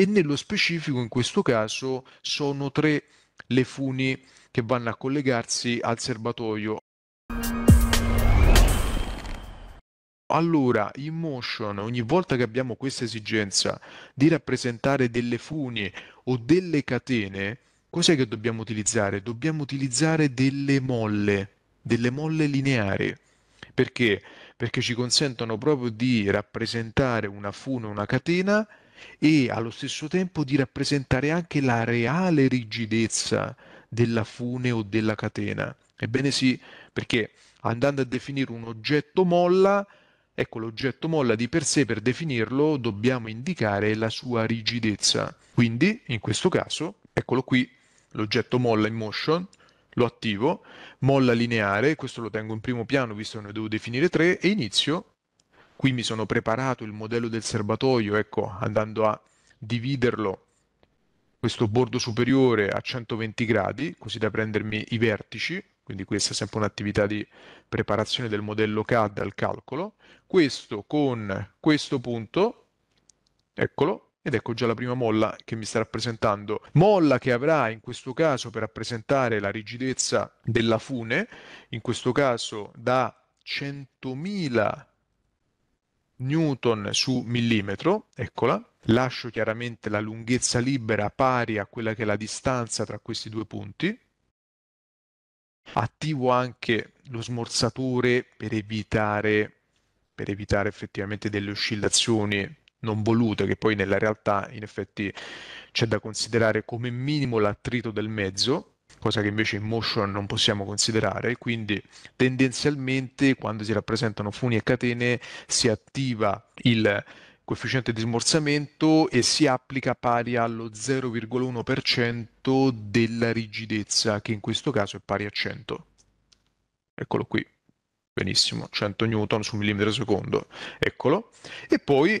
e nello specifico in questo caso sono tre le funi che vanno a collegarsi al serbatoio. Allora, in Motion, ogni volta che abbiamo questa esigenza di rappresentare delle funi o delle catene, cos'è che dobbiamo utilizzare? Dobbiamo utilizzare delle molle, delle molle lineari. Perché? Perché ci consentono proprio di rappresentare una fune o una catena e allo stesso tempo di rappresentare anche la reale rigidezza della fune o della catena. Ebbene sì, perché andando a definire un oggetto molla, ecco l'oggetto molla di per sé per definirlo dobbiamo indicare la sua rigidezza. Quindi, in questo caso, eccolo qui, l'oggetto molla in motion, lo attivo, molla lineare, questo lo tengo in primo piano visto che ne devo definire tre, e inizio qui mi sono preparato il modello del serbatoio, ecco, andando a dividerlo questo bordo superiore a 120 gradi, così da prendermi i vertici, quindi questa è sempre un'attività di preparazione del modello CAD al calcolo, questo con questo punto, eccolo, ed ecco già la prima molla che mi sta rappresentando, molla che avrà in questo caso per rappresentare la rigidezza della fune, in questo caso da 100.000 newton su millimetro, eccola, lascio chiaramente la lunghezza libera pari a quella che è la distanza tra questi due punti, attivo anche lo smorzatore per evitare, per evitare effettivamente delle oscillazioni non volute, che poi nella realtà in effetti c'è da considerare come minimo l'attrito del mezzo, cosa che invece in motion non possiamo considerare, quindi tendenzialmente quando si rappresentano funi e catene si attiva il coefficiente di smorzamento e si applica pari allo 0,1% della rigidezza, che in questo caso è pari a 100. Eccolo qui. Benissimo, 100 newton su millimetro secondo, eccolo. E poi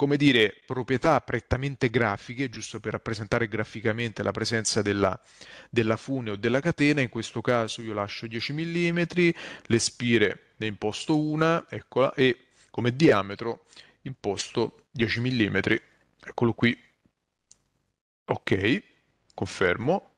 come dire, proprietà prettamente grafiche, giusto per rappresentare graficamente la presenza della, della fune o della catena, in questo caso io lascio 10 mm, le spire ne imposto una, eccola, e come diametro imposto 10 mm, eccolo qui, ok, confermo,